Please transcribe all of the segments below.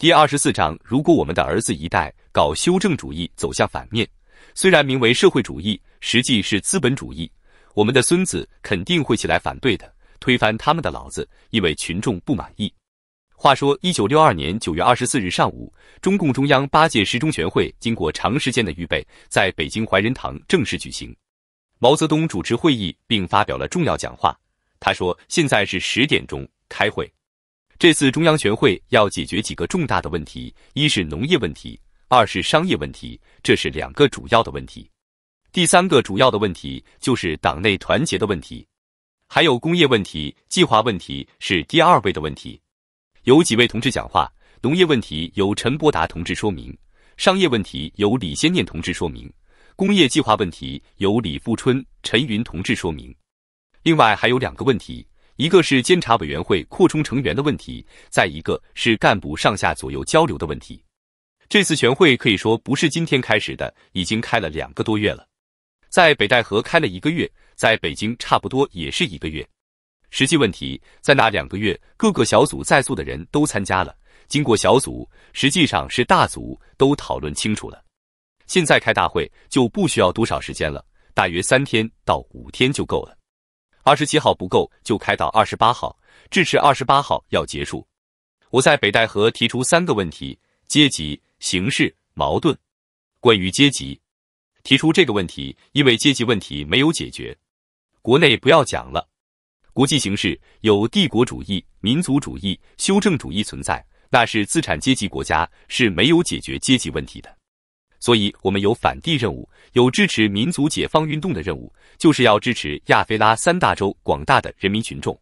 第二十四章，如果我们的儿子一代搞修正主义，走向反面，虽然名为社会主义，实际是资本主义，我们的孙子肯定会起来反对的，推翻他们的老子，因为群众不满意。话说，一九六二年九月二十四日上午，中共中央八届十中全会经过长时间的预备，在北京怀仁堂正式举行。毛泽东主持会议，并发表了重要讲话。他说：“现在是十点钟，开会。”这次中央全会要解决几个重大的问题，一是农业问题，二是商业问题，这是两个主要的问题。第三个主要的问题就是党内团结的问题，还有工业问题、计划问题是第二位的问题。有几位同志讲话，农业问题由陈伯达同志说明，商业问题由李先念同志说明，工业计划问题由李富春、陈云同志说明。另外还有两个问题。一个是监察委员会扩充成员的问题，再一个是干部上下左右交流的问题。这次全会可以说不是今天开始的，已经开了两个多月了，在北戴河开了一个月，在北京差不多也是一个月。实际问题在那两个月，各个小组在座的人都参加了，经过小组，实际上是大组都讨论清楚了。现在开大会就不需要多少时间了，大约三天到五天就够了。二十七号不够，就开到二十八号，至迟二十八号要结束。我在北戴河提出三个问题：阶级、形势、矛盾。关于阶级，提出这个问题，因为阶级问题没有解决。国内不要讲了。国际形势有帝国主义、民族主义、修正主义存在，那是资产阶级国家是没有解决阶级问题的。所以，我们有反帝任务，有支持民族解放运动的任务，就是要支持亚非拉三大洲广大的人民群众，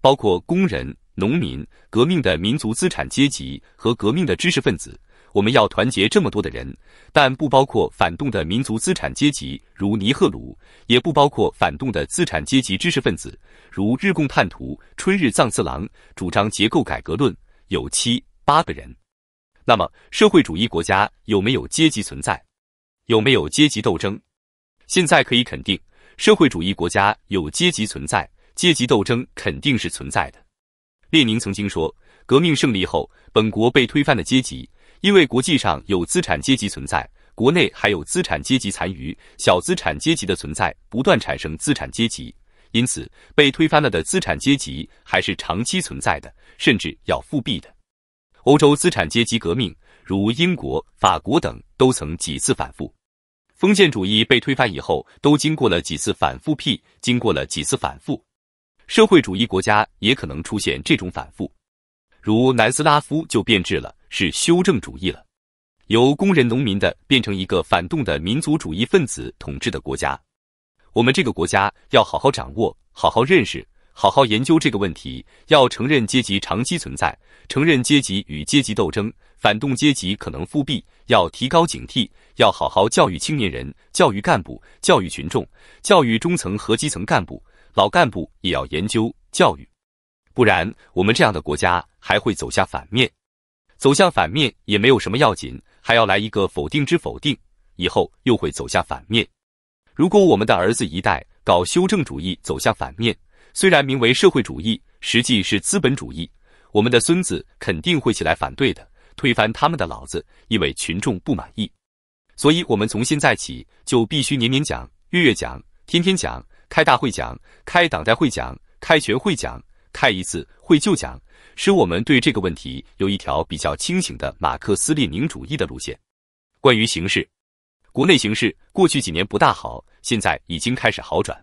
包括工人、农民、革命的民族资产阶级和革命的知识分子。我们要团结这么多的人，但不包括反动的民族资产阶级，如尼赫鲁，也不包括反动的资产阶级知识分子，如日共叛徒春日藏次郎，主张结构改革论，有七八个人。那么，社会主义国家有没有阶级存在？有没有阶级斗争？现在可以肯定，社会主义国家有阶级存在，阶级斗争肯定是存在的。列宁曾经说，革命胜利后，本国被推翻的阶级，因为国际上有资产阶级存在，国内还有资产阶级残余、小资产阶级的存在，不断产生资产阶级，因此被推翻了的资产阶级还是长期存在的，甚至要复辟的。欧洲资产阶级革命，如英国、法国等，都曾几次反复。封建主义被推翻以后，都经过了几次反复。经过了几次反复，社会主义国家也可能出现这种反复。如南斯拉夫就变质了，是修正主义了，由工人农民的变成一个反动的民族主义分子统治的国家。我们这个国家要好好掌握，好好认识。好好研究这个问题，要承认阶级长期存在，承认阶级与阶级斗争，反动阶级可能复辟，要提高警惕，要好好教育青年人、教育干部、教育群众、教育中层和基层干部，老干部也要研究教育，不然我们这样的国家还会走下反面，走向反面也没有什么要紧，还要来一个否定之否定，以后又会走下反面。如果我们的儿子一代搞修正主义，走向反面。虽然名为社会主义，实际是资本主义，我们的孙子肯定会起来反对的，推翻他们的老子，因为群众不满意。所以，我们从现在起就必须年年讲、月月讲、天天讲，开大会讲、开党代会讲、开全会讲，开一次会就讲，使我们对这个问题有一条比较清醒的马克思列宁主义的路线。关于形势，国内形势过去几年不大好，现在已经开始好转。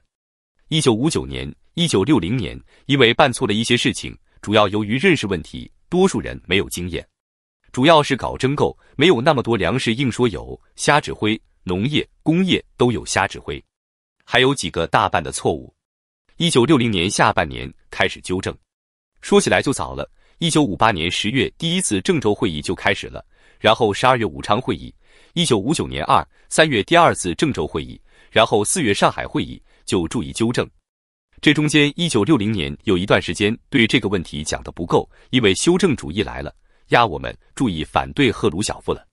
一九五九年。一九六零年，因为办错了一些事情，主要由于认识问题，多数人没有经验，主要是搞征购，没有那么多粮食，硬说有，瞎指挥，农业、工业都有瞎指挥，还有几个大半的错误。一九六零年下半年开始纠正，说起来就早了。一九五八年十月第一次郑州会议就开始了，然后十二月武昌会议，一九五九年二三月第二次郑州会议，然后四月上海会议就注意纠正。这中间，一九六零年有一段时间对这个问题讲的不够，因为修正主义来了，压我们注意反对赫鲁晓夫了。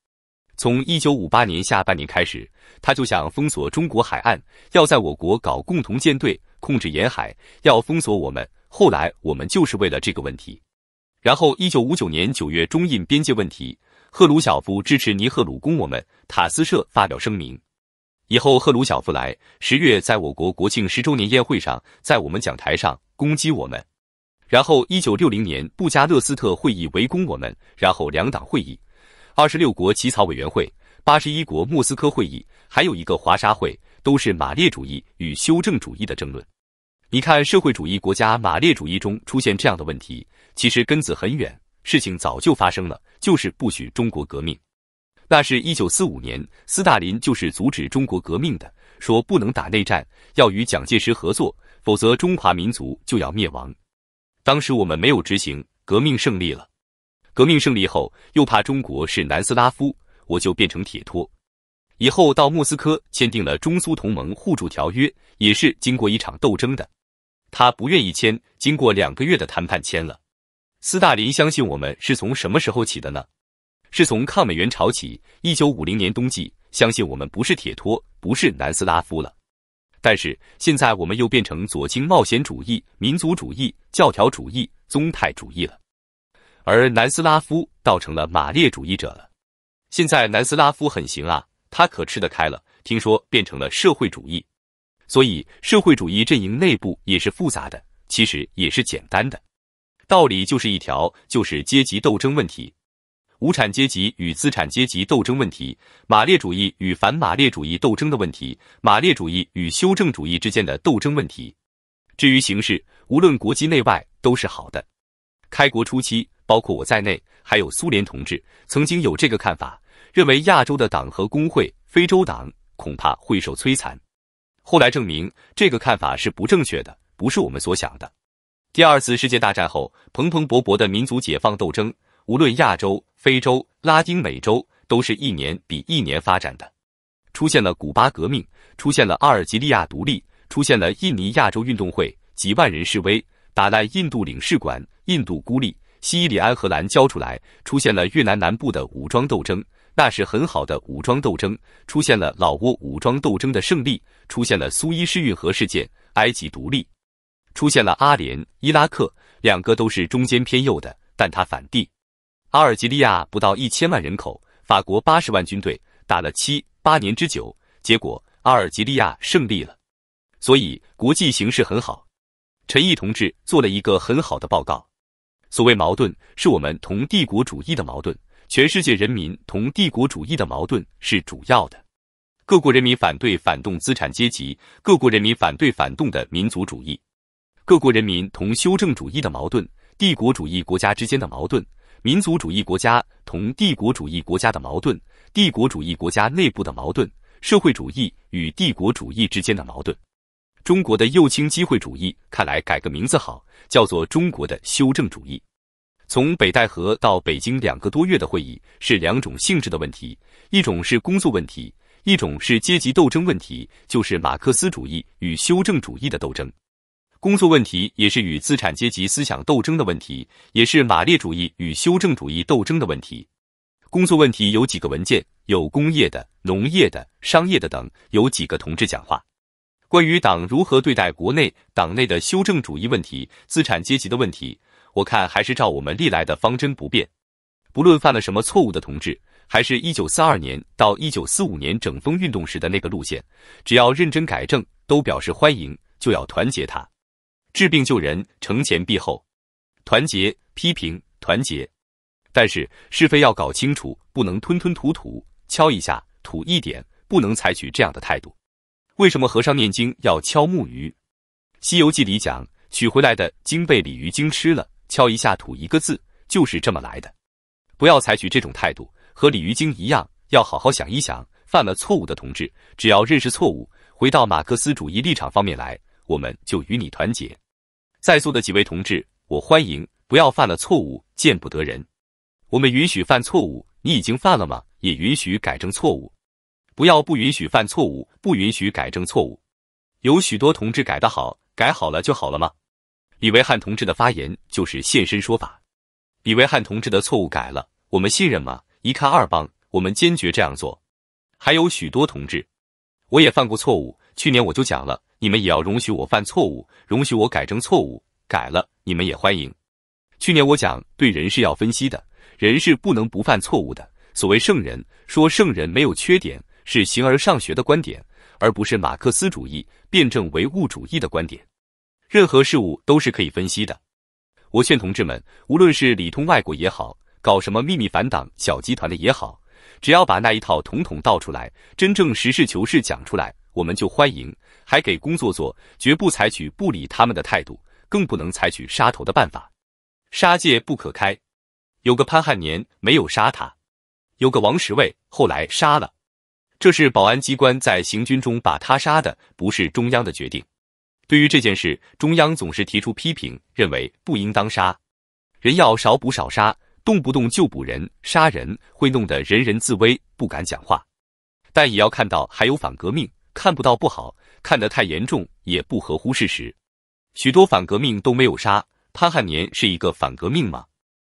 从一九五八年下半年开始，他就想封锁中国海岸，要在我国搞共同舰队，控制沿海，要封锁我们。后来我们就是为了这个问题。然后一九五九年九月，中印边界问题，赫鲁晓夫支持尼赫鲁攻我们，塔斯社发表声明。以后赫鲁晓夫来十月，在我国国庆十周年宴会上，在我们讲台上攻击我们，然后一九六零年布加勒斯特会议围攻我们，然后两党会议、二十六国起草委员会、八十一国莫斯科会议，还有一个华沙会，都是马列主义与修正主义的争论。你看社会主义国家马列主义中出现这样的问题，其实根子很远，事情早就发生了，就是不许中国革命。那是一九四五年，斯大林就是阻止中国革命的，说不能打内战，要与蒋介石合作，否则中华民族就要灭亡。当时我们没有执行，革命胜利了。革命胜利后，又怕中国是南斯拉夫，我就变成铁托。以后到莫斯科签订了中苏同盟互助条约，也是经过一场斗争的。他不愿意签，经过两个月的谈判签了。斯大林相信我们是从什么时候起的呢？是从抗美援朝起，一九五零年冬季，相信我们不是铁托，不是南斯拉夫了。但是现在我们又变成左倾冒险主义、民族主义、教条主义、宗派主义了，而南斯拉夫倒成了马列主义者了。现在南斯拉夫很行啊，他可吃得开了。听说变成了社会主义，所以社会主义阵营内部也是复杂的，其实也是简单的，道理就是一条，就是阶级斗争问题。无产阶级与资产阶级斗争问题，马列主义与反马列主义斗争的问题，马列主义与修正主义之间的斗争问题。至于形势，无论国际内外都是好的。开国初期，包括我在内，还有苏联同志，曾经有这个看法，认为亚洲的党和工会、非洲党恐怕会受摧残。后来证明，这个看法是不正确的，不是我们所想的。第二次世界大战后，蓬蓬勃勃的民族解放斗争。无论亚洲、非洲、拉丁美洲，都是一年比一年发展的。出现了古巴革命，出现了阿尔及利亚独立，出现了印尼亚洲运动会，几万人示威，打烂印度领事馆，印度孤立。西里安荷兰交出来，出现了越南南部的武装斗争，那是很好的武装斗争。出现了老挝武装斗争的胜利，出现了苏伊士运河事件，埃及独立，出现了阿联、伊拉克，两个都是中间偏右的，但他反帝。阿尔及利亚不到一千万人口，法国八十万军队打了七八年之久，结果阿尔及利亚胜利了。所以国际形势很好。陈毅同志做了一个很好的报告。所谓矛盾，是我们同帝国主义的矛盾，全世界人民同帝国主义的矛盾是主要的。各国人民反对反动资产阶级，各国人民反对反动的民族主义，各国人民同修正主义的矛盾，帝国主义国家之间的矛盾。民族主义国家同帝国主义国家的矛盾，帝国主义国家内部的矛盾，社会主义与帝国主义之间的矛盾。中国的右倾机会主义，看来改个名字好，叫做中国的修正主义。从北戴河到北京两个多月的会议，是两种性质的问题，一种是工作问题，一种是阶级斗争问题，就是马克思主义与修正主义的斗争。工作问题也是与资产阶级思想斗争的问题，也是马列主义与修正主义斗争的问题。工作问题有几个文件，有工业的、农业的、商业的等，有几个同志讲话。关于党如何对待国内党内的修正主义问题、资产阶级的问题，我看还是照我们历来的方针不变。不论犯了什么错误的同志，还是一九四二年到一九四五年整风运动时的那个路线，只要认真改正，都表示欢迎，就要团结他。治病救人，承前避后，团结批评团结，但是是非要搞清楚，不能吞吞吐吐，敲一下吐一点，不能采取这样的态度。为什么和尚念经要敲木鱼？《西游记》里讲，取回来的经被鲤鱼精吃了，敲一下吐一个字，就是这么来的。不要采取这种态度，和鲤鱼精一样，要好好想一想，犯了错误的同志，只要认识错误，回到马克思主义立场方面来，我们就与你团结。在座的几位同志，我欢迎。不要犯了错误见不得人。我们允许犯错误，你已经犯了吗？也允许改正错误。不要不允许犯错误，不允许改正错误。有许多同志改得好，改好了就好了吗？李维汉同志的发言就是现身说法。李维汉同志的错误改了，我们信任吗？一看二帮，我们坚决这样做。还有许多同志，我也犯过错误，去年我就讲了。你们也要容许我犯错误，容许我改正错误，改了你们也欢迎。去年我讲对人是要分析的，人是不能不犯错误的。所谓圣人说圣人没有缺点，是形而上学的观点，而不是马克思主义辩证唯物主义的观点。任何事物都是可以分析的。我劝同志们，无论是里通外国也好，搞什么秘密反党小集团的也好，只要把那一套统统倒出来，真正实事求是讲出来。我们就欢迎，还给工作做，绝不采取不理他们的态度，更不能采取杀头的办法。杀戒不可开。有个潘汉年没有杀他，有个王十卫后来杀了，这是保安机关在行军中把他杀的，不是中央的决定。对于这件事，中央总是提出批评，认为不应当杀，人要少捕少杀，动不动就捕人杀人，会弄得人人自危，不敢讲话。但也要看到还有反革命。看不到不好，看得太严重也不合乎事实。许多反革命都没有杀，潘汉年是一个反革命吗？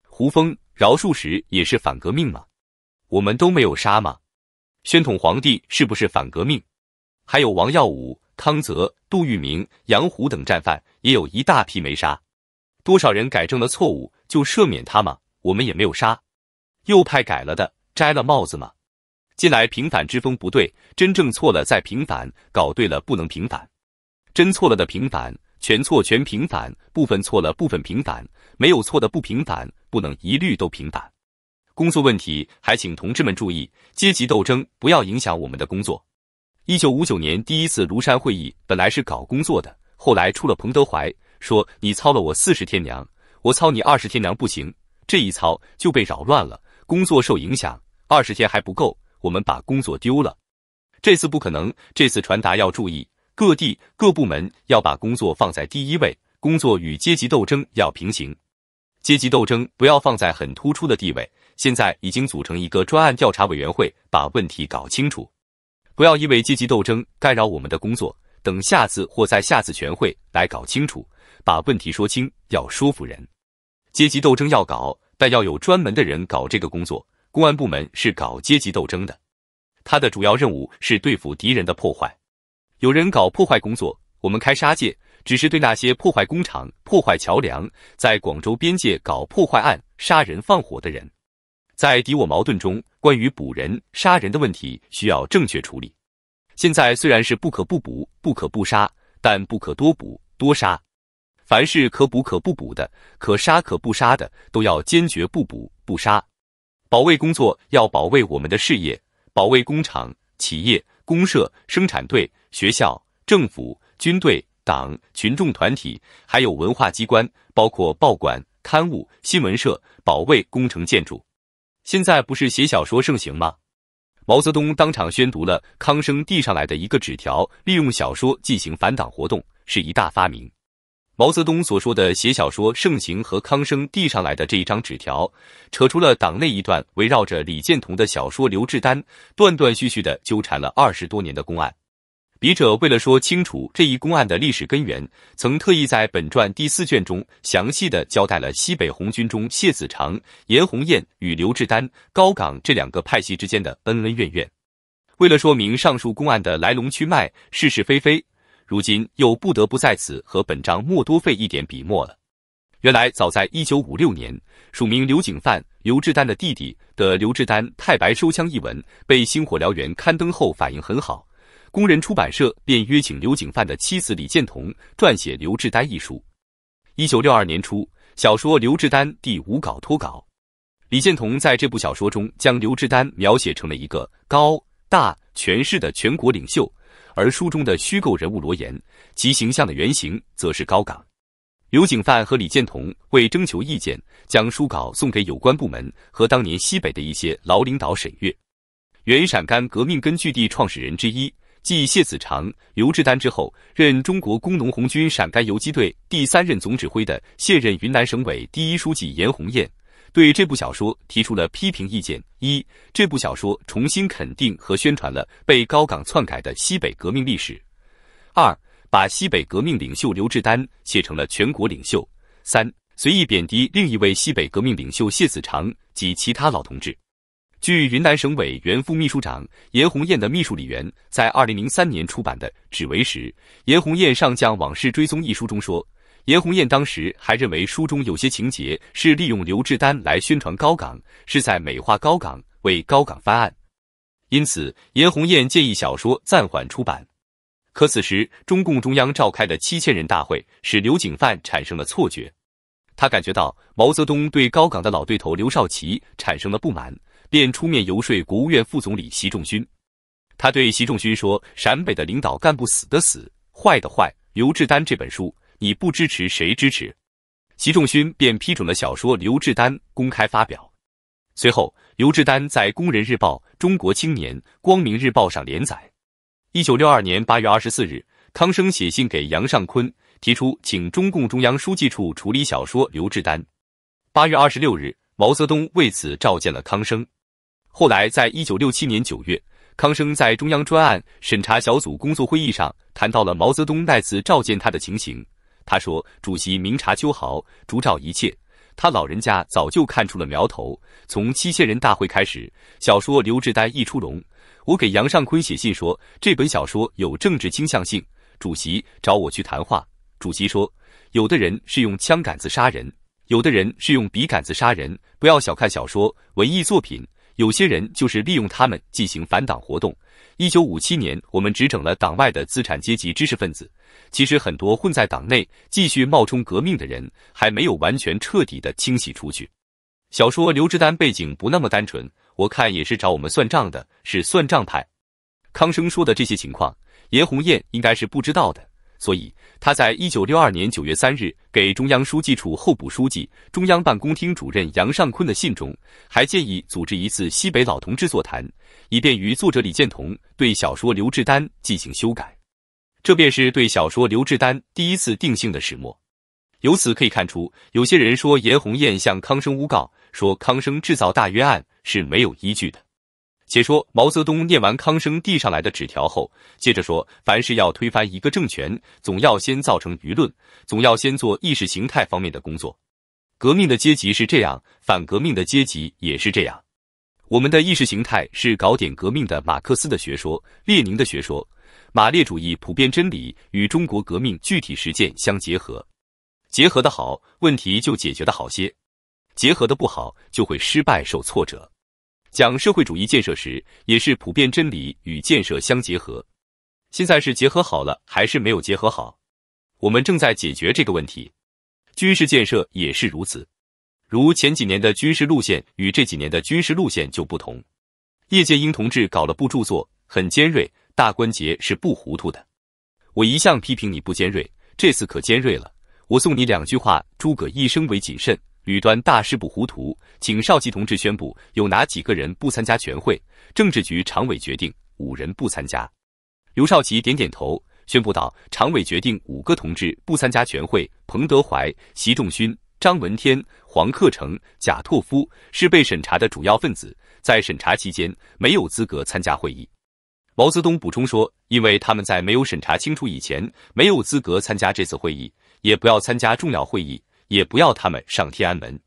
胡风、饶漱石也是反革命吗？我们都没有杀吗？宣统皇帝是不是反革命？还有王耀武、康泽、杜聿明、杨虎等战犯也有一大批没杀。多少人改正了错误就赦免他吗？我们也没有杀。右派改了的摘了帽子吗？近来平反之风不对，真正错了再平反，搞对了不能平反。真错了的平反，全错全平反，部分错了部分平反，没有错的不平反，不能一律都平反。工作问题还请同志们注意，阶级斗争不要影响我们的工作。一九五九年第一次庐山会议本来是搞工作的，后来出了彭德怀，说你操了我四十天娘，我操你二十天娘不行，这一操就被扰乱了，工作受影响。二十天还不够。我们把工作丢了，这次不可能。这次传达要注意，各地各部门要把工作放在第一位，工作与阶级斗争要平行，阶级斗争不要放在很突出的地位。现在已经组成一个专案调查委员会，把问题搞清楚。不要因为阶级斗争干扰我们的工作，等下次或在下次全会来搞清楚，把问题说清，要说服人。阶级斗争要搞，但要有专门的人搞这个工作。公安部门是搞阶级斗争的，他的主要任务是对付敌人的破坏。有人搞破坏工作，我们开杀戒，只是对那些破坏工厂、破坏桥梁，在广州边界搞破坏案、杀人放火的人。在敌我矛盾中，关于捕人、杀人的问题，需要正确处理。现在虽然是不可不捕、不可不杀，但不可多捕、多杀。凡是可捕可不捕的、可杀可不杀的，都要坚决不捕不杀。保卫工作要保卫我们的事业，保卫工厂、企业、公社、生产队、学校、政府、军队、党、群众团体，还有文化机关，包括报馆、刊物、新闻社。保卫工程建筑。现在不是写小说盛行吗？毛泽东当场宣读了康生递上来的一个纸条，利用小说进行反党活动，是一大发明。毛泽东所说的写小说盛行和康生递上来的这一张纸条，扯出了党内一段围绕着李建同的小说刘志丹断断续续的纠缠了二十多年的公案。笔者为了说清楚这一公案的历史根源，曾特意在本传第四卷中详细的交代了西北红军中谢子长、严红彦与刘志丹、高岗这两个派系之间的恩恩怨怨。为了说明上述公案的来龙去脉、是是非非。如今又不得不在此和本章莫多费一点笔墨了。原来早在一九五六年，署名刘景范、刘志丹的弟弟的《刘志丹太白收枪》一文被《星火燎原》刊登后，反应很好，工人出版社便约请刘景范的妻子李建同撰写《刘志丹》一书。一九六二年初，小说《刘志丹》第五稿脱稿，李建同在这部小说中将刘志丹描写成了一个高大全势的全国领袖。而书中的虚构人物罗岩，其形象的原型则是高岗、刘景范和李建同。为征求意见，将书稿送给有关部门和当年西北的一些老领导审阅。原陕甘革命根据地创始人之一，继谢子长、刘志丹之后，任中国工农红军陕甘游击队第三任总指挥的现任云南省委第一书记严红雁。对这部小说提出了批评意见：一，这部小说重新肯定和宣传了被高岗篡改的西北革命历史；二，把西北革命领袖刘志丹写成了全国领袖；三，随意贬低另一位西北革命领袖谢子长及其他老同志。据云南省委原副秘书长严宏艳的秘书李源在二零零三年出版的《指为时严宏艳上将往事追踪》一书中说。严洪艳当时还认为，书中有些情节是利用刘志丹来宣传高岗，是在美化高岗，为高岗翻案。因此，严洪艳建议小说暂缓出版。可此时，中共中央召开的七千人大会使刘景范产生了错觉，他感觉到毛泽东对高岗的老对头刘少奇产生了不满，便出面游说国务院副总理习仲勋。他对习仲勋说：“陕北的领导干部死的死，坏的坏，刘志丹这本书。”你不支持谁支持？习仲勋便批准了小说《刘志丹》公开发表。随后，刘志丹在《工人日报》《中国青年》《光明日报》上连载。一九六二年八月二十四日，康生写信给杨尚昆，提出请中共中央书记处处理小说《刘志丹》。八月二十六日，毛泽东为此召见了康生。后来，在一九六七年九月，康生在中央专案审查小组工作会议上谈到了毛泽东那次召见他的情形。他说：“主席明察秋毫，烛照一切。他老人家早就看出了苗头。从七仙人大会开始，小说《刘志丹》一出笼，我给杨尚昆写信说这本小说有政治倾向性。主席找我去谈话。主席说，有的人是用枪杆子杀人，有的人是用笔杆子杀人。不要小看小说、文艺作品，有些人就是利用他们进行反党活动。”一九五七年，我们执整了党外的资产阶级知识分子。其实很多混在党内继续冒充革命的人，还没有完全彻底的清洗出去。小说刘志丹背景不那么单纯，我看也是找我们算账的，是算账派。康生说的这些情况，严红艳应该是不知道的。所以，他在一九六二年九月三日给中央书记处候补书记、中央办公厅主任杨尚昆的信中，还建议组织一次西北老同志座谈，以便于作者李建同对小说《刘志丹》进行修改。这便是对小说《刘志丹》第一次定性的始末。由此可以看出，有些人说严红艳向康生诬告说康生制造大约案是没有依据的。且说毛泽东念完康生递上来的纸条后，接着说：“凡事要推翻一个政权，总要先造成舆论，总要先做意识形态方面的工作。革命的阶级是这样，反革命的阶级也是这样。我们的意识形态是搞点革命的马克思的学说、列宁的学说，马列主义普遍真理与中国革命具体实践相结合。结合的好，问题就解决得好些；结合的不好，就会失败受挫折。”讲社会主义建设时，也是普遍真理与建设相结合。现在是结合好了，还是没有结合好？我们正在解决这个问题。军事建设也是如此，如前几年的军事路线与这几年的军事路线就不同。叶剑英同志搞了部著作，很尖锐，大关节是不糊涂的。我一向批评你不尖锐，这次可尖锐了。我送你两句话：诸葛一生为谨慎。吕端大事不糊涂，请少奇同志宣布，有哪几个人不参加全会？政治局常委决定五人不参加。刘少奇点点头，宣布道：“常委决定五个同志不参加全会。彭德怀、习仲勋、张闻天、黄克诚、贾拓夫是被审查的主要分子，在审查期间没有资格参加会议。”毛泽东补充说：“因为他们在没有审查清楚以前，没有资格参加这次会议，也不要参加重要会议。”也不要他们上天安门。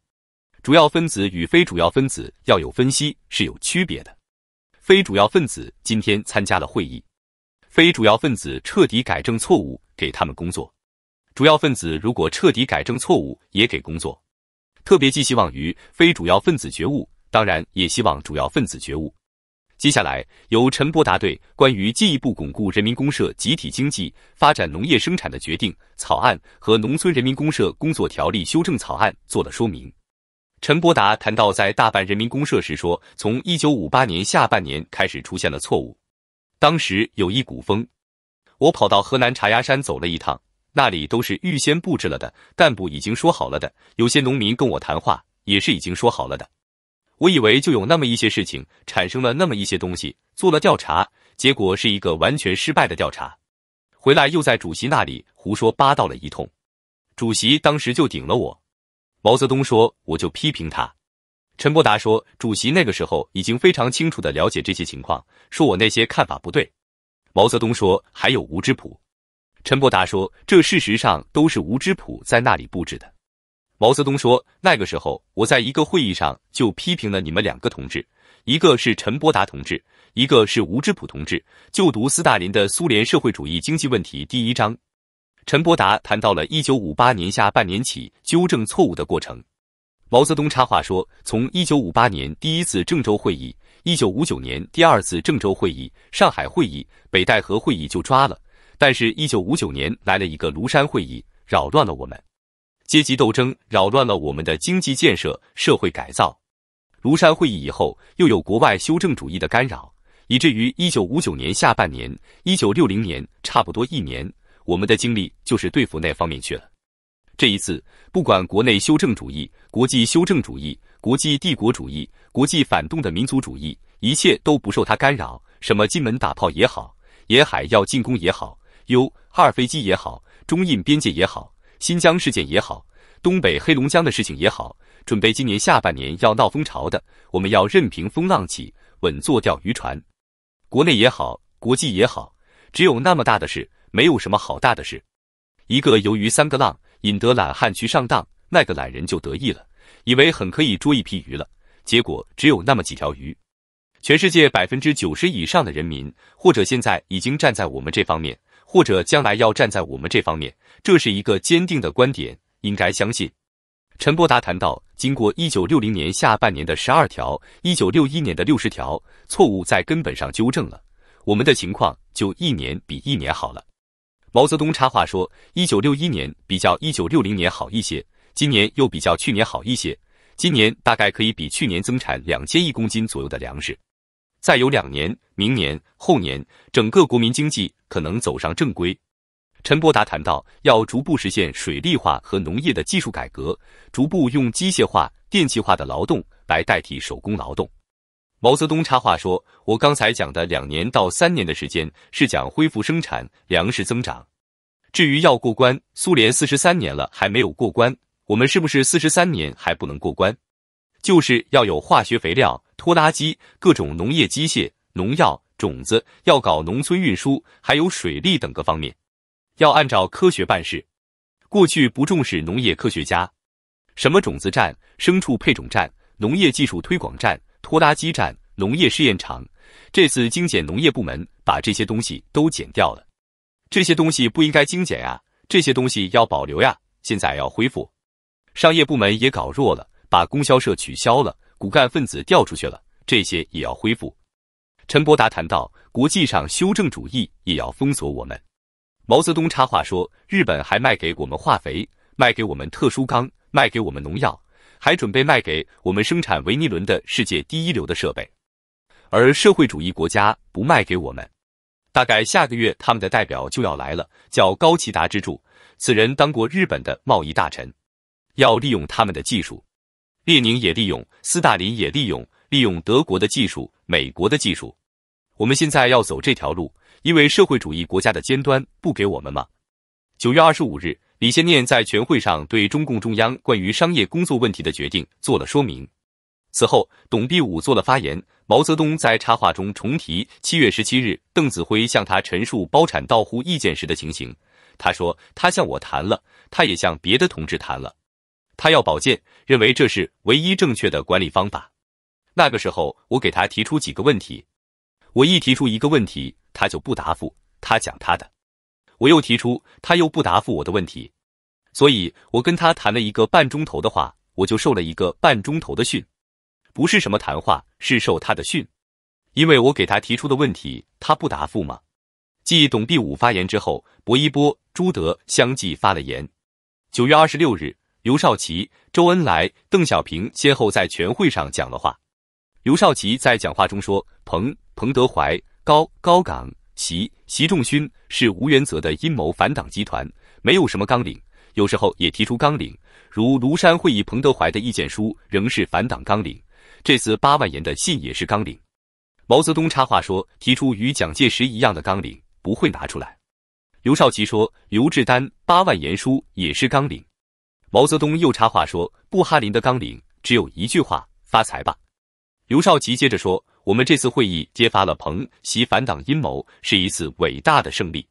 主要分子与非主要分子要有分析，是有区别的。非主要分子今天参加了会议，非主要分子彻底改正错误，给他们工作。主要分子如果彻底改正错误，也给工作。特别寄希望于非主要分子觉悟，当然也希望主要分子觉悟。接下来，由陈伯达对关于进一步巩固人民公社集体经济、发展农业生产的决定草案和《农村人民公社工作条例修正草案》做了说明。陈伯达谈到，在大办人民公社时说，从一九五八年下半年开始出现了错误，当时有一股风，我跑到河南茶崖山走了一趟，那里都是预先布置了的，干部已经说好了的，有些农民跟我谈话也是已经说好了的。我以为就有那么一些事情产生了那么一些东西，做了调查，结果是一个完全失败的调查。回来又在主席那里胡说八道了一通，主席当时就顶了我。毛泽东说，我就批评他。陈伯达说，主席那个时候已经非常清楚的了解这些情况，说我那些看法不对。毛泽东说，还有吴之谱。陈伯达说，这事实上都是吴之谱在那里布置的。毛泽东说：“那个时候，我在一个会议上就批评了你们两个同志，一个是陈伯达同志，一个是吴志普同志。就读斯大林的《苏联社会主义经济问题》第一章，陈伯达谈到了1958年下半年起纠正错误的过程。毛泽东插话说：从1958年第一次郑州会议，1959年第二次郑州会议、上海会议、北戴河会议就抓了，但是1959年来了一个庐山会议，扰乱了我们。”阶级斗争扰乱了我们的经济建设、社会改造。庐山会议以后，又有国外修正主义的干扰，以至于1959年下半年、1960年差不多一年，我们的精力就是对付那方面去了。这一次，不管国内修正主义、国际修正主义、国际帝国主义、国际反动的民族主义，一切都不受他干扰。什么金门打炮也好，沿海要进攻也好，U 二飞机也好，中印边界也好。新疆事件也好，东北黑龙江的事情也好，准备今年下半年要闹风潮的，我们要任凭风浪起，稳坐钓鱼船。国内也好，国际也好，只有那么大的事，没有什么好大的事。一个由鱼三个浪，引得懒汉去上当，那个懒人就得意了，以为很可以捉一批鱼了，结果只有那么几条鱼。全世界百分之九十以上的人民，或者现在已经站在我们这方面。或者将来要站在我们这方面，这是一个坚定的观点，应该相信。陈伯达谈到，经过一九六零年下半年的十二条，一九六一年的六十条，错误在根本上纠正了，我们的情况就一年比一年好了。毛泽东插话说，一九六一年比较一九六零年好一些，今年又比较去年好一些，今年大概可以比去年增产两千亿公斤左右的粮食。再有两年，明年、后年，整个国民经济可能走上正规。陈伯达谈到，要逐步实现水利化和农业的技术改革，逐步用机械化、电气化的劳动来代替手工劳动。毛泽东插话说：“我刚才讲的两年到三年的时间，是讲恢复生产、粮食增长。至于要过关，苏联四十三年了还没有过关，我们是不是四十三年还不能过关？就是要有化学肥料。”拖拉机、各种农业机械、农药、种子，要搞农村运输，还有水利等各方面，要按照科学办事。过去不重视农业科学家，什么种子站、牲畜配种站、农业技术推广站、拖拉机站、农业试验场，这次精简农业部门，把这些东西都减掉了。这些东西不应该精简呀，这些东西要保留呀，现在要恢复。商业部门也搞弱了，把供销社取消了。骨干分子调出去了，这些也要恢复。陈伯达谈到，国际上修正主义也要封锁我们。毛泽东插话说，日本还卖给我们化肥，卖给我们特殊钢，卖给我们农药，还准备卖给我们生产维尼伦的世界第一流的设备，而社会主义国家不卖给我们。大概下个月他们的代表就要来了，叫高奇达之助，此人当过日本的贸易大臣，要利用他们的技术。列宁也利用，斯大林也利用，利用德国的技术、美国的技术。我们现在要走这条路，因为社会主义国家的尖端不给我们吗？九月二十五日，李先念在全会上对中共中央关于商业工作问题的决定做了说明。此后，董必武做了发言。毛泽东在插话中重提七月十七日邓子恢向他陈述包产到户意见时的情形。他说，他向我谈了，他也向别的同志谈了。他要保健，认为这是唯一正确的管理方法。那个时候，我给他提出几个问题，我一提出一个问题，他就不答复，他讲他的。我又提出，他又不答复我的问题。所以，我跟他谈了一个半钟头的话，我就受了一个半钟头的训，不是什么谈话，是受他的训。因为我给他提出的问题，他不答复吗？继董必武发言之后，博一波、朱德相继发了言。九月二十六日。刘少奇、周恩来、邓小平先后在全会上讲了话。刘少奇在讲话中说：“彭彭德怀、高高岗、习习仲勋是无原则的阴谋反党集团，没有什么纲领。有时候也提出纲领，如庐山会议彭德怀的意见书仍是反党纲领，这次八万言的信也是纲领。”毛泽东插话说：“提出与蒋介石一样的纲领不会拿出来。”刘少奇说：“刘志丹八万言书也是纲领。”毛泽东又插话说：“布哈林的纲领只有一句话，发财吧。”刘少奇接着说：“我们这次会议揭发了彭、袭习反党阴谋，是一次伟大的胜利。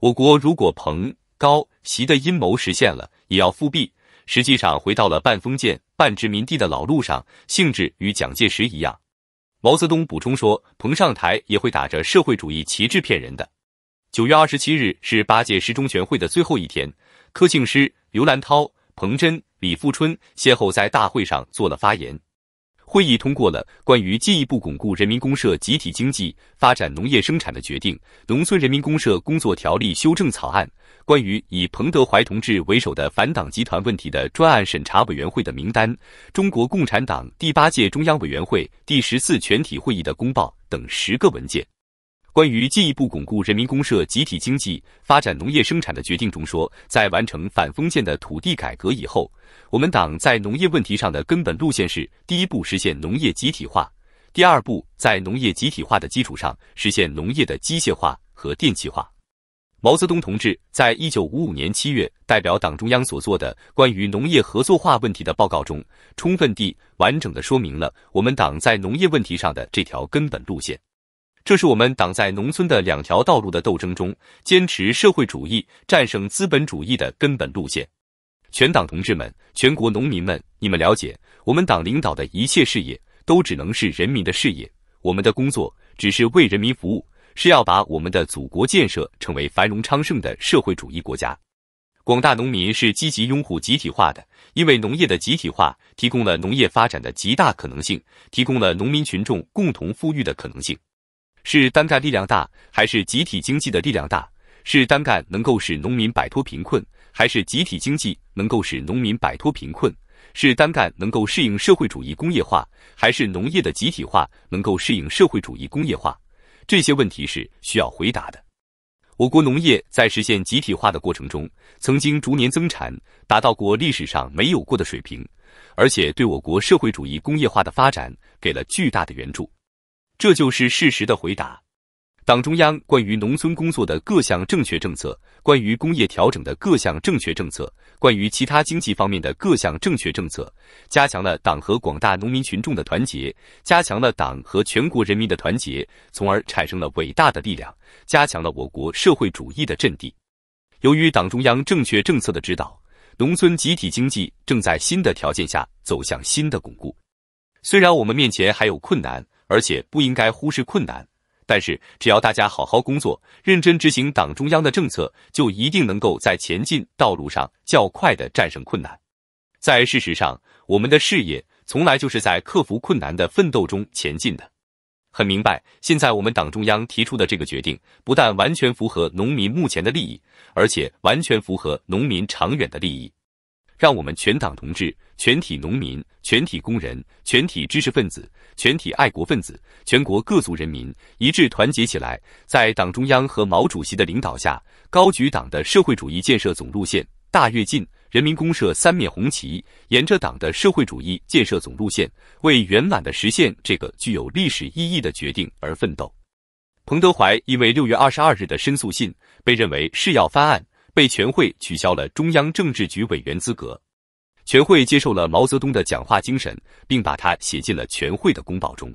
我国如果彭、高、习的阴谋实现了，也要复辟，实际上回到了半封建、半殖民地的老路上，性质与蒋介石一样。”毛泽东补充说：“彭上台也会打着社会主义旗帜骗人的。”九月二十七日是八届十中全会的最后一天，柯庆施、刘兰涛。彭真、李富春先后在大会上做了发言。会议通过了关于进一步巩固人民公社集体经济、发展农业生产的决定、农村人民公社工作条例修正草案、关于以彭德怀同志为首的反党集团问题的专案审查委员会的名单、中国共产党第八届中央委员会第十次全体会议的公报等十个文件。关于进一步巩固人民公社集体经济、发展农业生产的决定中说，在完成反封建的土地改革以后，我们党在农业问题上的根本路线是：第一步实现农业集体化，第二步在农业集体化的基础上实现农业的机械化和电气化。毛泽东同志在一九五五年七月代表党中央所做的关于农业合作化问题的报告中，充分地、完整地说明了我们党在农业问题上的这条根本路线。这是我们党在农村的两条道路的斗争中坚持社会主义、战胜资本主义的根本路线。全党同志们、全国农民们，你们了解，我们党领导的一切事业都只能是人民的事业，我们的工作只是为人民服务，是要把我们的祖国建设成为繁荣昌盛的社会主义国家。广大农民是积极拥护集体化的，因为农业的集体化提供了农业发展的极大可能性，提供了农民群众共同富裕的可能性。是单干力量大，还是集体经济的力量大？是单干能够使农民摆脱贫困，还是集体经济能够使农民摆脱贫困？是单干能够适应社会主义工业化，还是农业的集体化能够适应社会主义工业化？这些问题是需要回答的。我国农业在实现集体化的过程中，曾经逐年增产，达到过历史上没有过的水平，而且对我国社会主义工业化的发展给了巨大的援助。这就是事实的回答。党中央关于农村工作的各项正确政策，关于工业调整的各项正确政策，关于其他经济方面的各项正确政策，加强了党和广大农民群众的团结，加强了党和全国人民的团结，从而产生了伟大的力量，加强了我国社会主义的阵地。由于党中央正确政策的指导，农村集体经济正在新的条件下走向新的巩固。虽然我们面前还有困难。而且不应该忽视困难，但是只要大家好好工作，认真执行党中央的政策，就一定能够在前进道路上较快地战胜困难。在事实上，我们的事业从来就是在克服困难的奋斗中前进的。很明白，现在我们党中央提出的这个决定，不但完全符合农民目前的利益，而且完全符合农民长远的利益。让我们全党同志、全体农民、全体工人、全体知识分子、全体爱国分子、全国各族人民一致团结起来，在党中央和毛主席的领导下，高举党的社会主义建设总路线、大跃进、人民公社三面红旗，沿着党的社会主义建设总路线，为圆满的实现这个具有历史意义的决定而奋斗。彭德怀因为六月二十二日的申诉信，被认为是要翻案。被全会取消了中央政治局委员资格。全会接受了毛泽东的讲话精神，并把它写进了全会的公报中。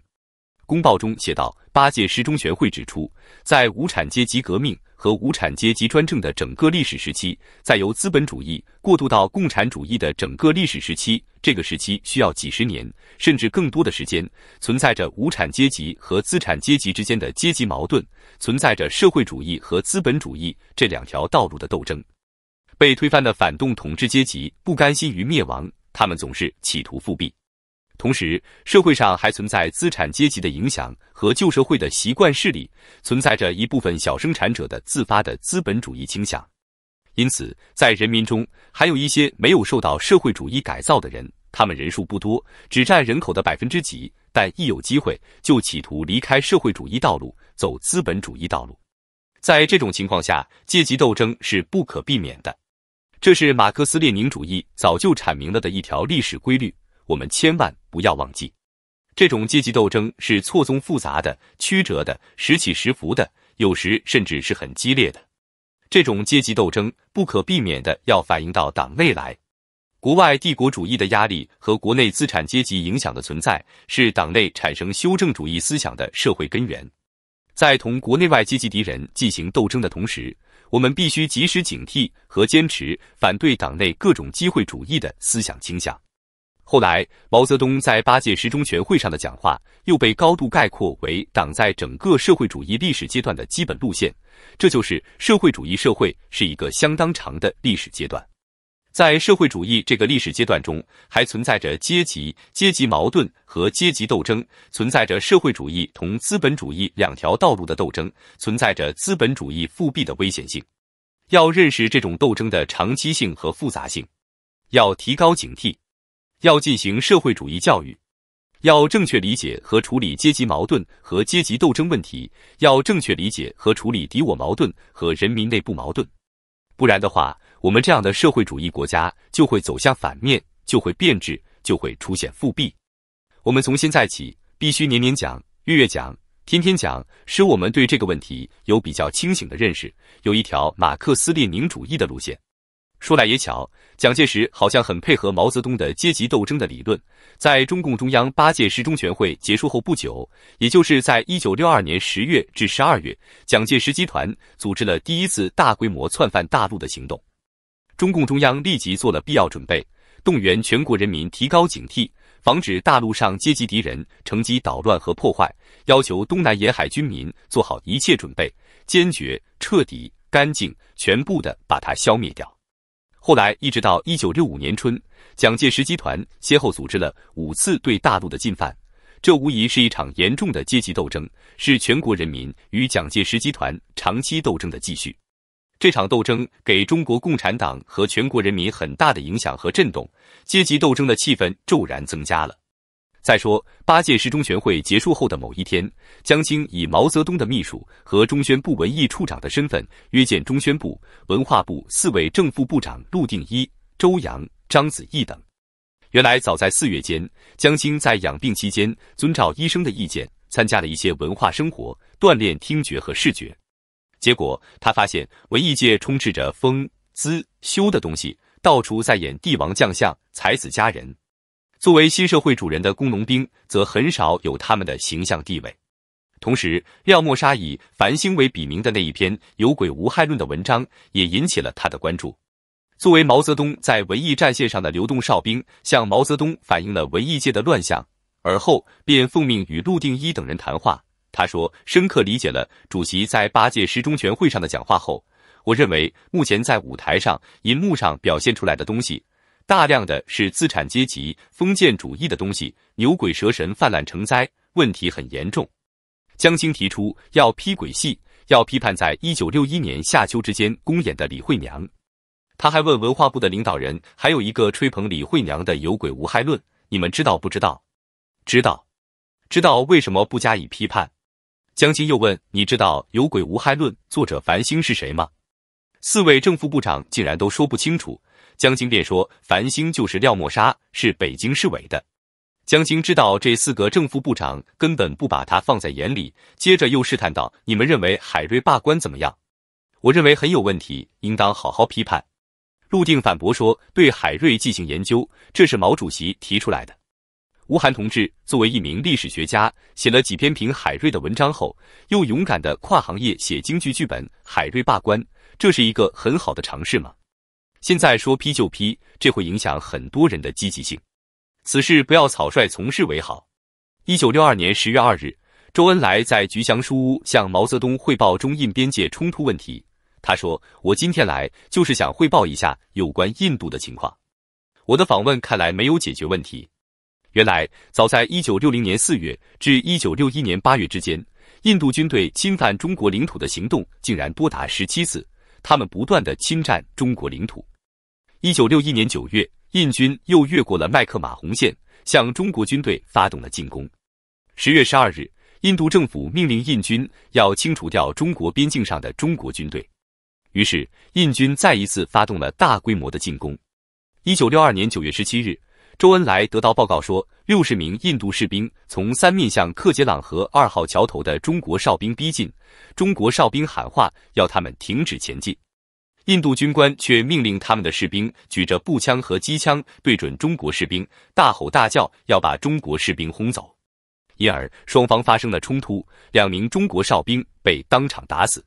公报中写道：“八届十中全会指出，在无产阶级革命和无产阶级专政的整个历史时期，在由资本主义过渡到共产主义的整个历史时期，这个时期需要几十年甚至更多的时间，存在着无产阶级和资产阶级之间的阶级矛盾。”存在着社会主义和资本主义这两条道路的斗争。被推翻的反动统治阶级不甘心于灭亡，他们总是企图复辟。同时，社会上还存在资产阶级的影响和旧社会的习惯势力，存在着一部分小生产者的自发的资本主义倾向。因此，在人民中还有一些没有受到社会主义改造的人，他们人数不多，只占人口的百分之几，但一有机会就企图离开社会主义道路。走资本主义道路，在这种情况下，阶级斗争是不可避免的。这是马克思列宁主义早就阐明了的一条历史规律，我们千万不要忘记。这种阶级斗争是错综复杂的、曲折的、时起时伏的，有时甚至是很激烈的。这种阶级斗争不可避免的要反映到党内来。国外帝国主义的压力和国内资产阶级影响的存在，是党内产生修正主义思想的社会根源。在同国内外阶级敌人进行斗争的同时，我们必须及时警惕和坚持反对党内各种机会主义的思想倾向。后来，毛泽东在八届十中全会上的讲话又被高度概括为党在整个社会主义历史阶段的基本路线，这就是：社会主义社会是一个相当长的历史阶段。在社会主义这个历史阶段中，还存在着阶级、阶级矛盾和阶级斗争，存在着社会主义同资本主义两条道路的斗争，存在着资本主义复辟的危险性。要认识这种斗争的长期性和复杂性，要提高警惕，要进行社会主义教育，要正确理解和处理阶级矛盾和阶级斗争问题，要正确理解和处理敌我矛盾和人民内部矛盾，不然的话。我们这样的社会主义国家就会走向反面，就会变质，就会出现复辟。我们从现在起必须年年讲、月月讲、天天讲，使我们对这个问题有比较清醒的认识，有一条马克思列宁主义的路线。说来也巧，蒋介石好像很配合毛泽东的阶级斗争的理论。在中共中央八届十中全会结束后不久，也就是在一九六二年十月至十二月，蒋介石集团组织了第一次大规模窜犯大陆的行动。中共中央立即做了必要准备，动员全国人民提高警惕，防止大陆上阶级敌人乘机捣乱和破坏，要求东南沿海军民做好一切准备，坚决、彻底、干净、全部的把它消灭掉。后来一直到一九六五年春，蒋介石集团先后组织了五次对大陆的进犯，这无疑是一场严重的阶级斗争，是全国人民与蒋介石集团长期斗争的继续。这场斗争给中国共产党和全国人民很大的影响和震动，阶级斗争的气氛骤然增加了。再说，八届十中全会结束后的某一天，江青以毛泽东的秘书和中宣部文艺处长的身份，约见中宣部、文化部四位正副部长陆定一、周扬、张子毅等。原来，早在四月间，江青在养病期间，遵照医生的意见，参加了一些文化生活，锻炼听觉和视觉。结果，他发现文艺界充斥着风、姿、修的东西，到处在演帝王将相、才子佳人。作为新社会主人的工农兵，则很少有他们的形象地位。同时，廖沫沙以“繁星”为笔名的那一篇“有鬼无害论”的文章，也引起了他的关注。作为毛泽东在文艺战线上的流动哨兵，向毛泽东反映了文艺界的乱象，而后便奉命与陆定一等人谈话。他说：“深刻理解了主席在八届十中全会上的讲话后，我认为目前在舞台上、银幕上表现出来的东西，大量的是资产阶级封建主义的东西，牛鬼蛇神泛滥成灾，问题很严重。”江青提出要批鬼戏，要批判在一九六一年夏秋之间公演的《李惠娘》。他还问文化部的领导人：“还有一个吹捧《李惠娘》的‘有鬼无害’论，你们知道不知道？知道，知道为什么不加以批判？”江青又问：“你知道《有鬼无害论》作者繁星是谁吗？”四位正副部长竟然都说不清楚。江青便说：“繁星就是廖沫沙，是北京市委的。”江青知道这四个正副部长根本不把他放在眼里，接着又试探道：“你们认为海瑞罢官怎么样？”“我认为很有问题，应当好好批判。”陆定反驳说：“对海瑞进行研究，这是毛主席提出来的。”吴晗同志作为一名历史学家，写了几篇评海瑞的文章后，又勇敢地跨行业写京剧剧本《海瑞罢官》，这是一个很好的尝试吗？现在说批就批，这会影响很多人的积极性。此事不要草率从事为好。一九六二年十月二日，周恩来在菊香书屋向毛泽东汇报中印边界冲突问题。他说：“我今天来就是想汇报一下有关印度的情况。我的访问看来没有解决问题。”原来，早在一九六零年四月至一九六一年八月之间，印度军队侵犯中国领土的行动竟然多达十七次。他们不断的侵占中国领土。一九六一年九月，印军又越过了麦克马洪线，向中国军队发动了进攻。十月十二日，印度政府命令印军要清除掉中国边境上的中国军队。于是，印军再一次发动了大规模的进攻。一九六二年九月十七日。周恩来得到报告说，六十名印度士兵从三面向克杰朗河二号桥头的中国哨兵逼近。中国哨兵喊话要他们停止前进，印度军官却命令他们的士兵举着步枪和机枪对准中国士兵，大吼大叫要把中国士兵轰走。因而双方发生了冲突，两名中国哨兵被当场打死。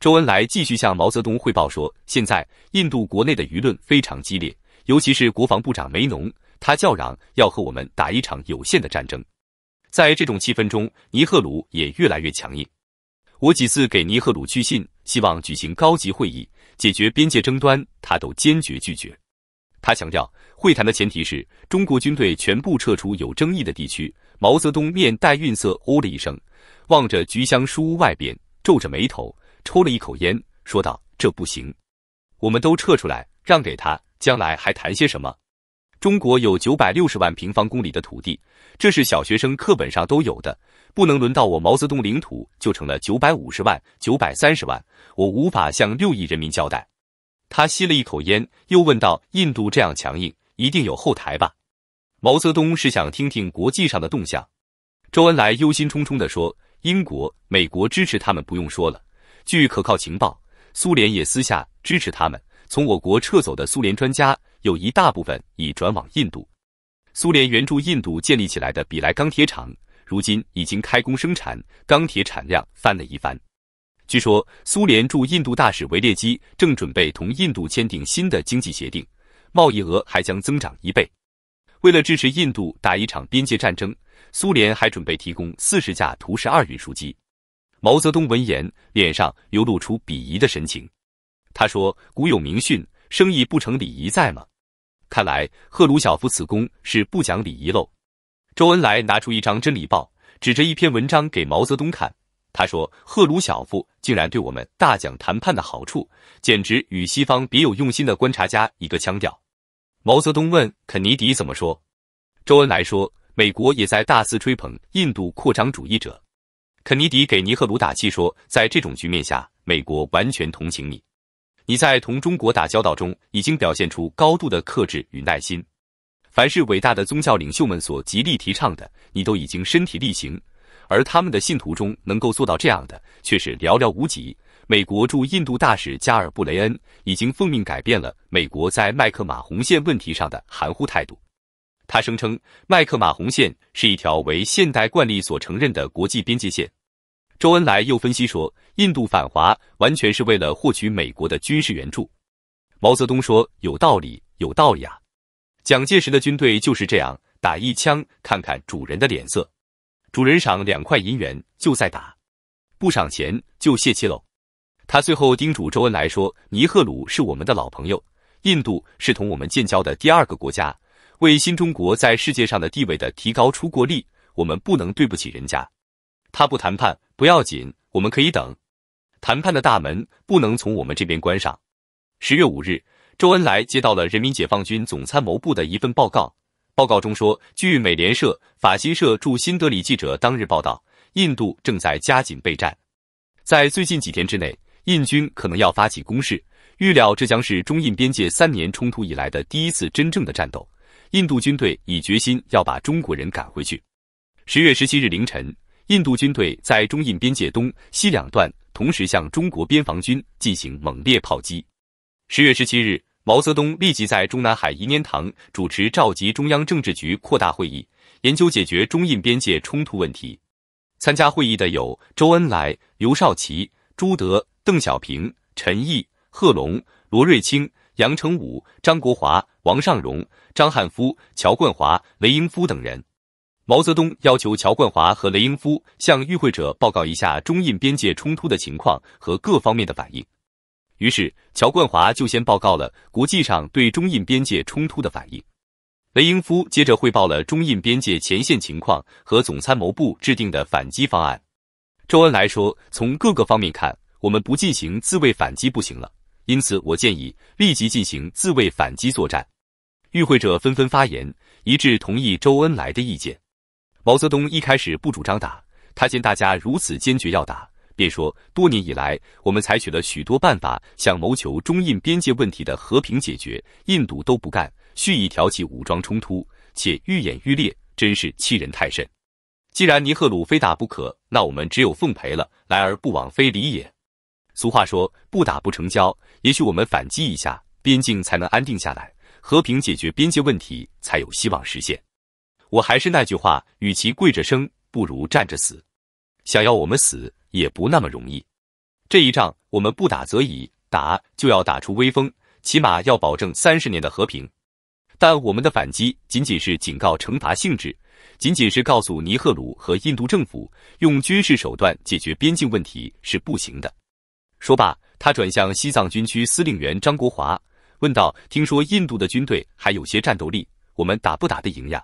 周恩来继续向毛泽东汇报说，现在印度国内的舆论非常激烈，尤其是国防部长梅农。他叫嚷要和我们打一场有限的战争，在这种气氛中，尼赫鲁也越来越强硬。我几次给尼赫鲁去信，希望举行高级会议解决边界争端，他都坚决拒绝。他强调，会谈的前提是中国军队全部撤出有争议的地区。毛泽东面带愠色，哦了一声，望着菊香书屋外边，皱着眉头，抽了一口烟，说道：“这不行，我们都撤出来，让给他，将来还谈些什么？”中国有九百六十万平方公里的土地，这是小学生课本上都有的，不能轮到我毛泽东领土就成了九百五十万、九百三十万，我无法向六亿人民交代。他吸了一口烟，又问道：“印度这样强硬，一定有后台吧？”毛泽东是想听听国际上的动向。周恩来忧心忡忡地说：“英国、美国支持他们不用说了，据可靠情报，苏联也私下支持他们，从我国撤走的苏联专家。”有一大部分已转往印度。苏联援助印度建立起来的比莱钢铁厂，如今已经开工生产，钢铁产量翻了一番。据说，苏联驻印度大使维列基正准备同印度签订新的经济协定，贸易额还将增长一倍。为了支持印度打一场边界战争，苏联还准备提供四十架图十二运输机。毛泽东闻言，脸上流露出鄙夷的神情。他说：“古有名训，生意不成礼仪在吗？”看来赫鲁晓夫此功是不讲礼仪喽。周恩来拿出一张《真理报》，指着一篇文章给毛泽东看。他说：“赫鲁晓夫竟然对我们大讲谈判的好处，简直与西方别有用心的观察家一个腔调。”毛泽东问：“肯尼迪怎么说？”周恩来说：“美国也在大肆吹捧印度扩张主义者。”肯尼迪给尼赫鲁打气说：“在这种局面下，美国完全同情你。”你在同中国打交道中已经表现出高度的克制与耐心。凡是伟大的宗教领袖们所极力提倡的，你都已经身体力行。而他们的信徒中能够做到这样的，却是寥寥无几。美国驻印度大使加尔布雷恩已经奉命改变了美国在麦克马洪线问题上的含糊态度。他声称，麦克马洪线是一条为现代惯例所承认的国际边界线。周恩来又分析说。印度反华完全是为了获取美国的军事援助。毛泽东说：“有道理，有道理啊！蒋介石的军队就是这样，打一枪看看主人的脸色，主人赏两块银元就再打，不赏钱就泄气喽。”他最后叮嘱周恩来说：“尼赫鲁是我们的老朋友，印度是同我们建交的第二个国家，为新中国在世界上的地位的提高出过力，我们不能对不起人家。他不谈判不要紧，我们可以等。”谈判的大门不能从我们这边关上。十月五日，周恩来接到了人民解放军总参谋部的一份报告，报告中说，据美联社、法新社驻新德里记者当日报道，印度正在加紧备战，在最近几天之内，印军可能要发起攻势，预料这将是中印边界三年冲突以来的第一次真正的战斗。印度军队已决心要把中国人赶回去。十月十七日凌晨。印度军队在中印边界东西两段同时向中国边防军进行猛烈炮击。十月十七日，毛泽东立即在中南海颐年堂主持召集中央政治局扩大会议，研究解决中印边界冲突问题。参加会议的有周恩来、刘少奇、朱德、邓小平、陈毅、贺龙、罗瑞卿、杨成武、张国华、王尚荣、张汉夫、乔冠华、雷英夫等人。毛泽东要求乔冠华和雷英夫向与会者报告一下中印边界冲突的情况和各方面的反应。于是，乔冠华就先报告了国际上对中印边界冲突的反应，雷英夫接着汇报了中印边界前线情况和总参谋部制定的反击方案。周恩来说：“从各个方面看，我们不进行自卫反击不行了，因此我建议立即进行自卫反击作战。”与会者纷纷发言，一致同意周恩来的意见。毛泽东一开始不主张打，他见大家如此坚决要打，便说：多年以来，我们采取了许多办法，想谋求中印边界问题的和平解决，印度都不干，蓄意挑起武装冲突，且愈演愈烈，真是欺人太甚。既然尼赫鲁非打不可，那我们只有奉陪了。来而不往非礼也。俗话说，不打不成交。也许我们反击一下，边境才能安定下来，和平解决边界问题才有希望实现。我还是那句话，与其跪着生，不如站着死。想要我们死也不那么容易。这一仗我们不打则已，打就要打出威风，起码要保证三十年的和平。但我们的反击仅仅是警告、惩罚性质，仅仅是告诉尼赫鲁和印度政府，用军事手段解决边境问题是不行的。说罢，他转向西藏军区司令员张国华，问道：“听说印度的军队还有些战斗力，我们打不打得赢呀？”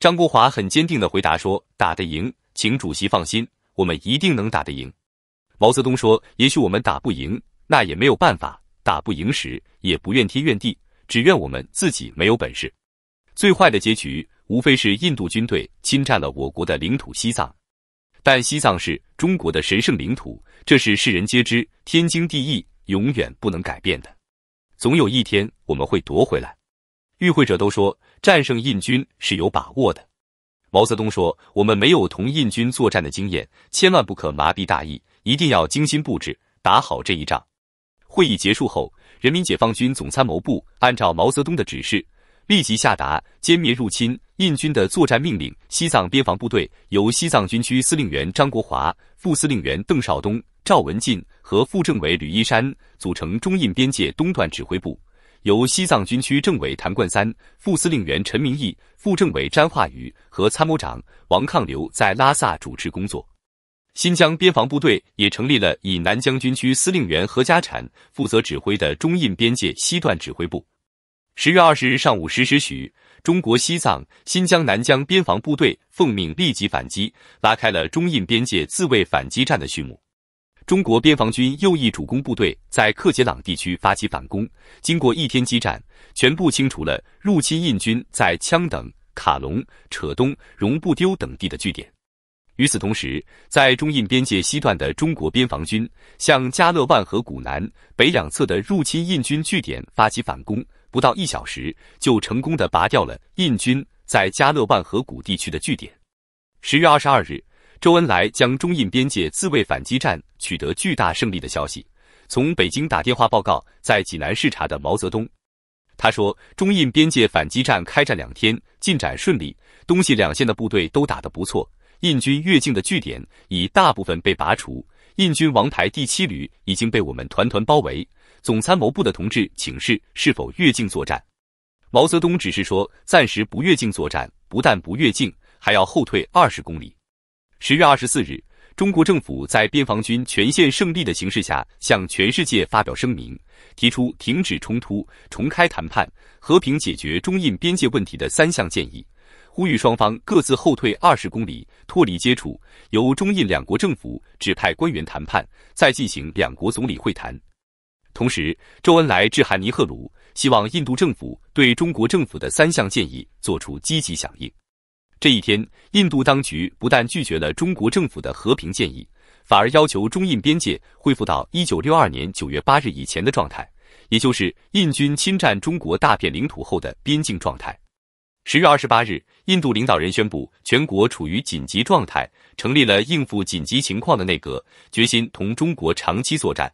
张国华很坚定地回答说：“打得赢，请主席放心，我们一定能打得赢。”毛泽东说：“也许我们打不赢，那也没有办法。打不赢时也不怨天怨地，只怨我们自己没有本事。最坏的结局，无非是印度军队侵占了我国的领土西藏。但西藏是中国的神圣领土，这是世人皆知，天经地义，永远不能改变的。总有一天我们会夺回来。”与会者都说。战胜印军是有把握的，毛泽东说：“我们没有同印军作战的经验，千万不可麻痹大意，一定要精心布置，打好这一仗。”会议结束后，人民解放军总参谋部按照毛泽东的指示，立即下达歼灭入侵印军的作战命令。西藏边防部队由西藏军区司令员张国华、副司令员邓绍东、赵文进和副政委吕一山组成中印边界东段指挥部。由西藏军区政委谭冠三、副司令员陈明义、副政委詹化宇和参谋长王抗流在拉萨主持工作。新疆边防部队也成立了以南疆军区司令员何家产负责指挥的中印边界西段指挥部。十月二十日上午十时许，中国西藏、新疆南疆边防部队奉命立即反击，拉开了中印边界自卫反击战的序幕。中国边防军右翼主攻部队在克杰朗地区发起反攻，经过一天激战，全部清除了入侵印军在羌等、卡隆、扯东、绒布丢等地的据点。与此同时，在中印边界西段的中国边防军向加勒万河谷南北两侧的入侵印军据点发起反攻，不到一小时就成功的拔掉了印军在加勒万河谷地区的据点。十月二十二日，周恩来将中印边界自卫反击战。取得巨大胜利的消息，从北京打电话报告在济南视察的毛泽东。他说：“中印边界反击战开战两天，进展顺利，东西两线的部队都打得不错。印军越境的据点已大部分被拔除，印军王牌第七旅已经被我们团团包围。总参谋部的同志请示是否越境作战，毛泽东只是说暂时不越境作战，不但不越境，还要后退二十公里。”十月二十四日。中国政府在边防军全线胜利的形势下，向全世界发表声明，提出停止冲突、重开谈判、和平解决中印边界问题的三项建议，呼吁双方各自后退二十公里，脱离接触，由中印两国政府指派官员谈判，再进行两国总理会谈。同时，周恩来致函尼赫鲁，希望印度政府对中国政府的三项建议作出积极响应。这一天，印度当局不但拒绝了中国政府的和平建议，反而要求中印边界恢复到一九六二年九月八日以前的状态，也就是印军侵占中国大片领土后的边境状态。十月二十八日，印度领导人宣布全国处于紧急状态，成立了应付紧急情况的内阁，决心同中国长期作战。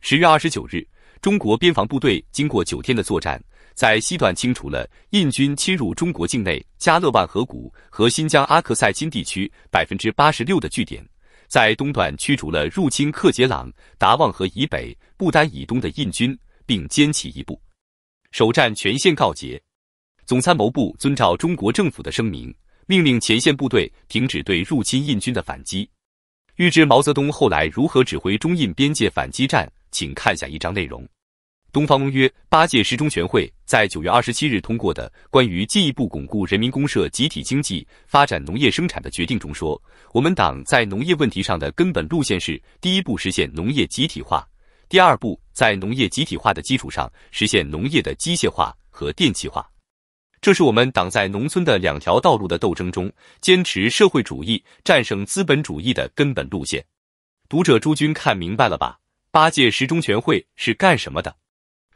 十月二十九日，中国边防部队经过九天的作战。在西段清除了印军侵入中国境内加勒万河谷和新疆阿克塞钦地区百分之八十六的据点，在东段驱逐了入侵克杰朗达旺河以北、不丹以东的印军，并歼其一部。首战全线告捷。总参谋部遵照中国政府的声明，命令前线部队停止对入侵印军的反击。欲知毛泽东后来如何指挥中印边界反击战，请看下一章内容。东方公约八届十中全会在九月二十七日通过的《关于进一步巩固人民公社集体经济、发展农业生产的决定》中说，我们党在农业问题上的根本路线是：第一步实现农业集体化，第二步在农业集体化的基础上实现农业的机械化和电气化。这是我们党在农村的两条道路的斗争中坚持社会主义、战胜资本主义的根本路线。读者诸君看明白了吧？八届十中全会是干什么的？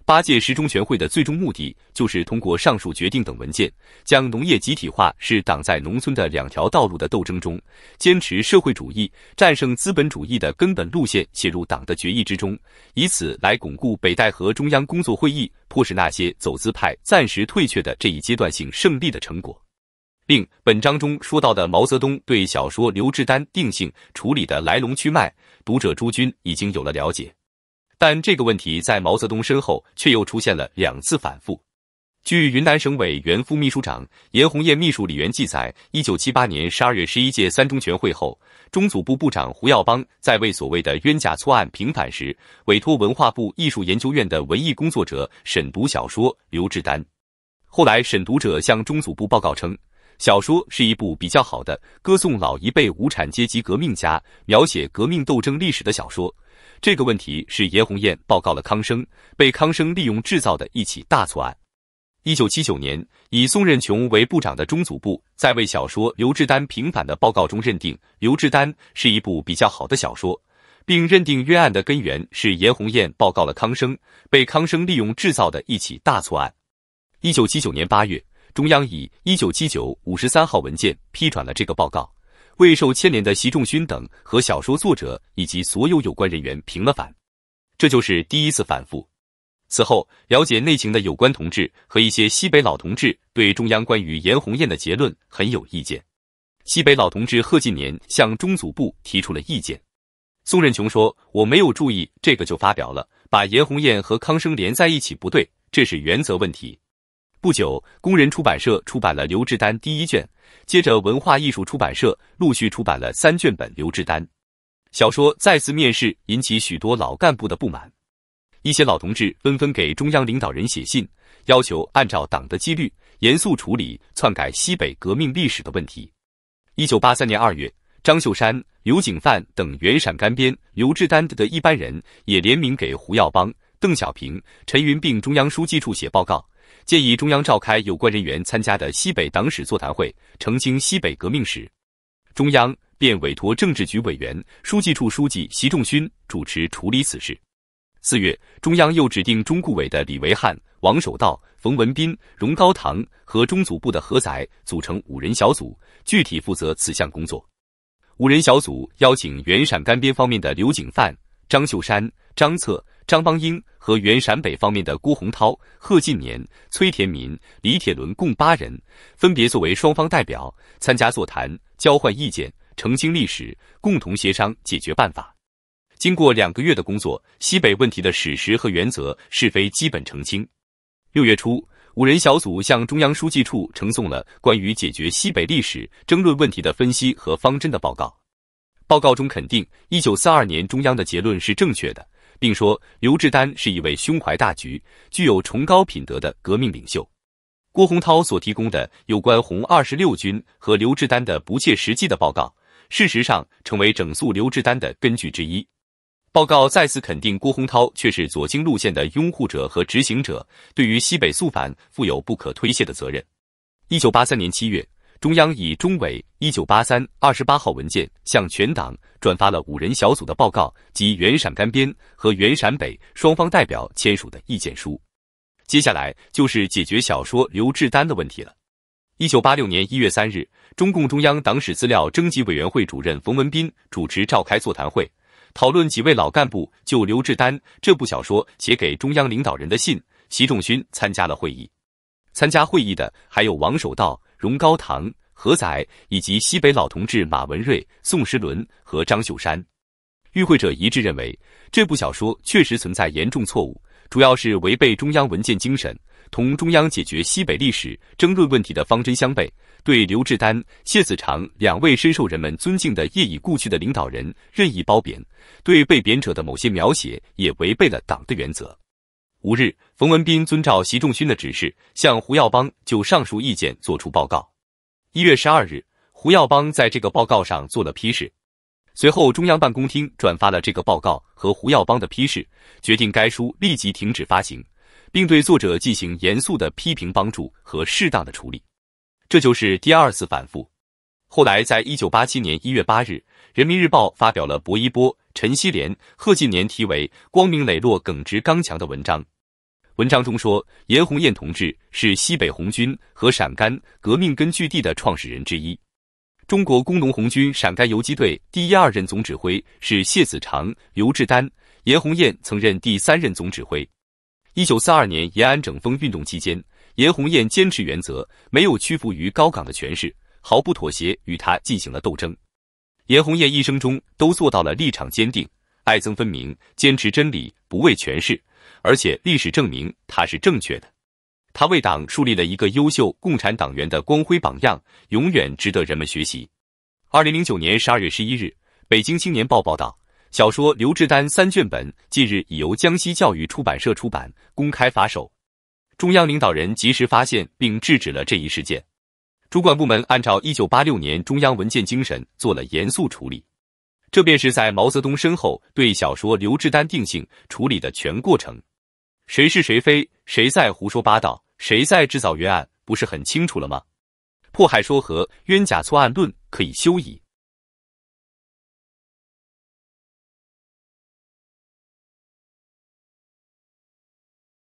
八届十中全会的最终目的，就是通过上述决定等文件，将农业集体化是党在农村的两条道路的斗争中坚持社会主义、战胜资本主义的根本路线写入党的决议之中，以此来巩固北戴河中央工作会议迫使那些走资派暂时退却的这一阶段性胜利的成果。另，本章中说到的毛泽东对小说《刘志丹》定性处理的来龙去脉，读者诸君已经有了了解。但这个问题在毛泽东身后却又出现了两次反复。据云南省委原副秘书长、严红艳秘书李源记载，一九七八年十二月十一届三中全会后，中组部部长胡耀邦在为所谓的冤假错案平反时，委托文化部艺术研究院的文艺工作者审读小说《刘志丹》。后来，审读者向中组部报告称，小说是一部比较好的、歌颂老一辈无产阶级革命家、描写革命斗争历史的小说。这个问题是严红艳报告了康生，被康生利用制造的一起大错案。一九七九年，以宋任穷为部长的中组部在为小说《刘志丹》平反的报告中认定，《刘志丹》是一部比较好的小说，并认定冤案的根源是严红艳报告了康生，被康生利用制造的一起大错案。一九七九年八月，中央以一九七九五十三号文件批准了这个报告。未受牵连的习仲勋等和小说作者以及所有有关人员平了反，这就是第一次反复。此后，了解内情的有关同志和一些西北老同志对中央关于严红彦的结论很有意见。西北老同志贺晋年向中组部提出了意见。宋任穷说：“我没有注意这个就发表了，把严红彦和康生连在一起不对，这是原则问题。”不久，工人出版社出版了刘志丹第一卷，接着文化艺术出版社陆续出版了三卷本《刘志丹》小说再次面世，引起许多老干部的不满。一些老同志纷纷给中央领导人写信，要求按照党的纪律严肃处理篡改西北革命历史的问题。一九八三年二月，张秀山、刘景范等原陕甘边刘志丹的一班人也联名给胡耀邦、邓小平、陈云并中央书记处写报告。建议中央召开有关人员参加的西北党史座谈会，澄清西北革命史。中央便委托政治局委员、书记处书记习仲勋主持处理此事。四月，中央又指定中顾委的李维汉、王守道、冯文斌、荣高堂和中组部的何载组成五人小组，具体负责此项工作。五人小组邀请原陕甘边方面的刘景范、张秀山、张策。张邦英和原陕北方面的郭洪涛、贺晋年、崔田民、李铁伦共八人，分别作为双方代表参加座谈，交换意见，澄清历史，共同协商解决办法。经过两个月的工作，西北问题的史实和原则是非基本澄清。六月初，五人小组向中央书记处呈送了关于解决西北历史争论问题的分析和方针的报告。报告中肯定，一九四二年中央的结论是正确的。并说刘志丹是一位胸怀大局、具有崇高品德的革命领袖。郭洪涛所提供的有关红二十六军和刘志丹的不切实际的报告，事实上成为整肃刘志丹的根据之一。报告再次肯定郭洪涛却是左倾路线的拥护者和执行者，对于西北肃反负有不可推卸的责任。一九八三年七月。中央以中委一九八三二十八号文件向全党转发了五人小组的报告及原陕甘边和原陕北双方代表签署的意见书。接下来就是解决小说《刘志丹》的问题了。一九八六年一月三日，中共中央党史资料征集委员会主任冯文彬主持召开座谈会，讨论几位老干部就《刘志丹》这部小说写给中央领导人的信。习仲勋参加了会议，参加会议的还有王守道。荣高堂、何载以及西北老同志马文瑞、宋时轮和张秀山，与会者一致认为这部小说确实存在严重错误，主要是违背中央文件精神，同中央解决西北历史争论问题的方针相悖，对刘志丹、谢子长两位深受人们尊敬的业已故去的领导人任意褒贬，对被贬者的某些描写也违背了党的原则。五日，冯文斌遵照习仲勋的指示，向胡耀邦就上述意见作出报告。一月十二日，胡耀邦在这个报告上做了批示。随后，中央办公厅转发了这个报告和胡耀邦的批示，决定该书立即停止发行，并对作者进行严肃的批评、帮助和适当的处理。这就是第二次反复。后来，在一九八七年一月八日，《人民日报》发表了薄一波、陈锡联、贺晋年题为《光明磊落、耿直刚强》的文章。文章中说，严宏晏同志是西北红军和陕甘革命根据地的创始人之一，中国工农红军陕甘游击队第一二任总指挥是谢子长、刘志丹，严宏晏曾任第三任总指挥。一九四二年延安整风运动期间，严宏艳坚持原则，没有屈服于高岗的权势。毫不妥协，与他进行了斗争。严红艳一生中都做到了立场坚定、爱憎分明、坚持真理、不畏权势，而且历史证明他是正确的。他为党树立了一个优秀共产党员的光辉榜样，永远值得人们学习。二零零九年十二月十一日，《北京青年报》报道，小说《刘志丹》三卷本近日已由江西教育出版社出版，公开发售。中央领导人及时发现并制止了这一事件。主管部门按照一九八六年中央文件精神做了严肃处理，这便是在毛泽东身后对小说《刘志丹》定性处理的全过程。谁是谁非，谁在胡说八道，谁在制造冤案，不是很清楚了吗？迫害说和冤假错案论可以休矣。